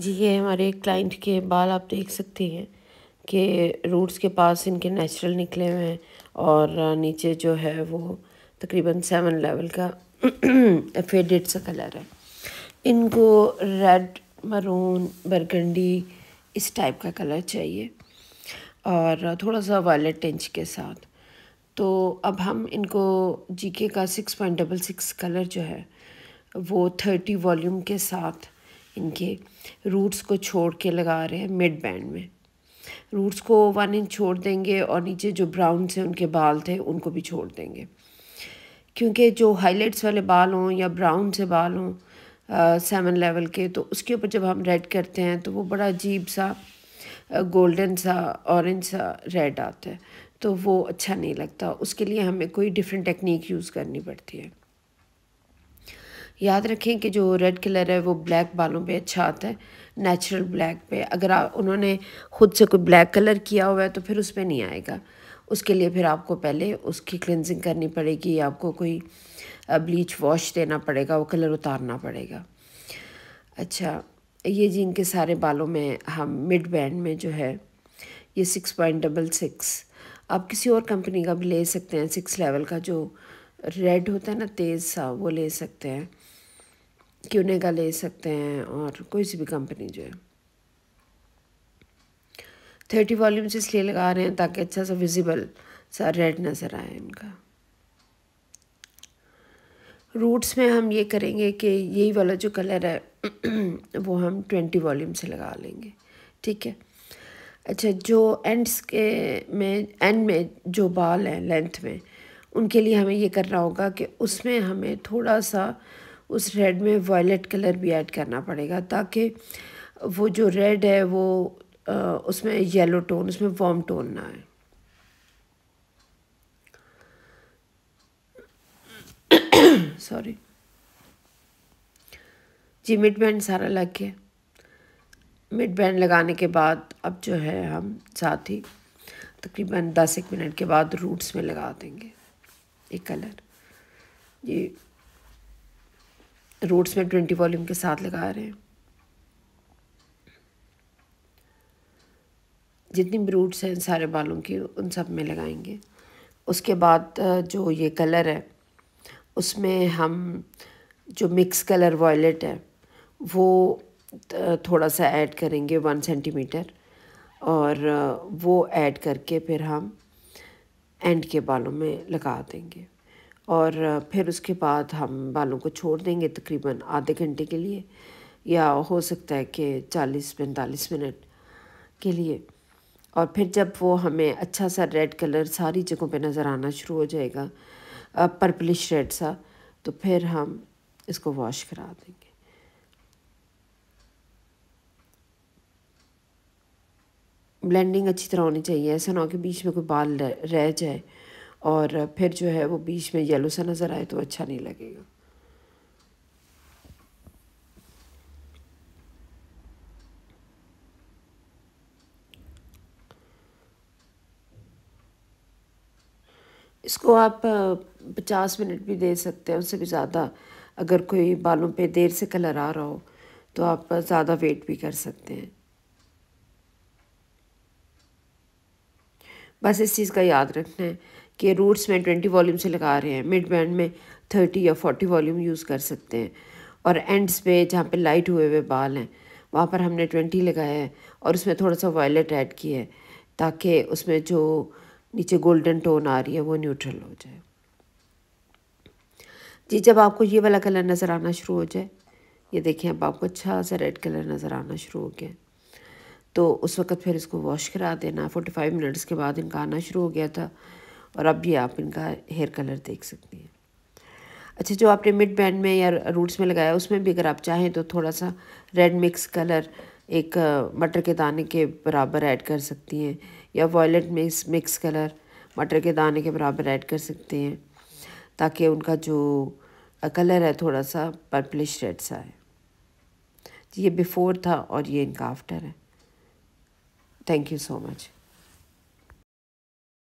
जी ये हमारे क्लाइंट के बाल आप देख सकते हैं कि रूट्स के पास इनके नेचुरल निकले हुए हैं और नीचे जो है वो तकरीबन सेवन लेवल का फेडेड सा कलर है इनको रेड मरून बरगंडी इस टाइप का कलर चाहिए और थोड़ा सा वायलेट टेंच के साथ तो अब हम इनको जीके का six point double six colour जो है वो थर्टी वॉल्यूम के साथ इनके रूट्स को छोड़ के लगा रहे हैं मिड बैंड में रूट्स को वन इंच छोड़ देंगे और नीचे जो ब्राउन से उनके बाल थे उनको भी छोड़ देंगे क्योंकि जो हाईलाइट्स वाले बाल हों या ब्राउन से बाल हों सेवन लेवल के तो उसके ऊपर जब हम रेड करते हैं तो वो बड़ा अजीब सा गोल्डन सा ऑरेंज सा रेड आता है तो वो अच्छा नहीं लगता उसके लिए हमें कोई डिफरेंट टेक्निक यूज़ करनी पड़ती है याद रखें कि जो रेड कलर है वो ब्लैक बालों पे अच्छा आता है नेचुरल ब्लैक पे अगर आप उन्होंने ख़ुद से कोई ब्लैक कलर किया हुआ है तो फिर उस पर नहीं आएगा उसके लिए फिर आपको पहले उसकी क्लिनजिंग करनी पड़ेगी आपको कोई ब्लीच वॉश देना पड़ेगा वो कलर उतारना पड़ेगा अच्छा ये जी इनके सारे बालों में हम मिड बैंड में जो है ये सिक्स पॉइंट डबल सिक्स आप किसी और कंपनी का भी ले सकते हैं सिक्स लेवल का जो रेड होता है ना तेज़ सा वो ले सकते हैं क्यूने का ले सकते हैं और कोई सी भी कंपनी जो है थर्टी वॉल्यूम्स इसलिए लगा रहे हैं ताकि अच्छा सा विजिबल सा रेड नज़र आए इनका रूट्स में हम ये करेंगे कि यही वाला जो कलर है वो हम ट्वेंटी वॉल्यूम से लगा लेंगे ठीक है अच्छा जो एंड्स के में एंड में जो बाल हैं लेंथ में उनके लिए हमें ये करना होगा कि उसमें हमें थोड़ा सा उस रेड में वायलेट कलर भी ऐड करना पड़ेगा ताकि वो जो रेड है वो आ, उसमें येलो टोन उसमें वॉम टोन ना आए सॉरी जी मिड बैंड सारा लग गया मिड बैंड लगाने के बाद अब जो है हम साथ ही तकरीबन दस एक मिनट के बाद रूट्स में लगा देंगे एक कलर ये रूट्स में ट्वेंटी वॉल्यूम के साथ लगा रहे हैं जितनी भी रूट्स हैं सारे बालों की उन सब में लगाएंगे उसके बाद जो ये कलर है उसमें हम जो मिक्स कलर वॉयलेट है वो थोड़ा सा ऐड करेंगे वन सेंटीमीटर और वो ऐड करके फिर हम एंड के बालों में लगा देंगे और फिर उसके बाद हम बालों को छोड़ देंगे तकरीबन आधे घंटे के लिए या हो सकता है कि चालीस पैंतालीस मिनट के लिए और फिर जब वो हमें अच्छा सा रेड कलर सारी जगहों पे नज़र आना शुरू हो जाएगा पर्पलिश रेड सा तो फिर हम इसको वॉश करा देंगे ब्लेंडिंग अच्छी तरह होनी चाहिए ऐसा ना हो कि बीच में कोई बाल रह जाए और फिर जो है वो बीच में येलो सा नज़र आए तो अच्छा नहीं लगेगा इसको आप पचास मिनट भी दे सकते हैं उससे भी ज़्यादा अगर कोई बालों पे देर से कलर आ रहा हो तो आप ज़्यादा वेट भी कर सकते हैं बस इस चीज़ का याद रखना है के रूट्स में ट्वेंटी वॉल्यूम से लगा रहे हैं मिड बैंड में थर्टी या फोर्टी वॉल्यूम यूज़ कर सकते हैं और एंड्स पे जहाँ पे लाइट हुए हुए बाल हैं वहाँ पर हमने ट्वेंटी लगाया है और उसमें थोड़ा सा वायलेट ऐड किया है ताकि उसमें जो नीचे गोल्डन टोन आ रही है वो न्यूट्रल हो जाए जी जब आपको ये वाला कलर नज़र आना शुरू हो जाए ये देखें अब आपको अच्छा सा रेड कलर नज़र आना शुरू हो गया तो उस वक़्त फिर इसको वॉश करा देना फोर्टी फाइव मिनट्स के बाद इनका आना शुरू हो गया था और अब भी आप इनका हेयर कलर देख सकते हैं अच्छा जो आपने मिड बैंड में या रूट्स में लगाया उसमें भी अगर आप चाहें तो थोड़ा सा रेड मिक्स कलर एक मटर के दाने के बराबर ऐड कर सकती हैं या वॉयलेट मिक्स मिक्स कलर मटर के दाने के बराबर ऐड कर सकते हैं ताकि उनका जो कलर है थोड़ा सा पर्पलिश रेड सा है ये बिफ़ोर था और ये इनका आफ्टर है थैंक यू सो मच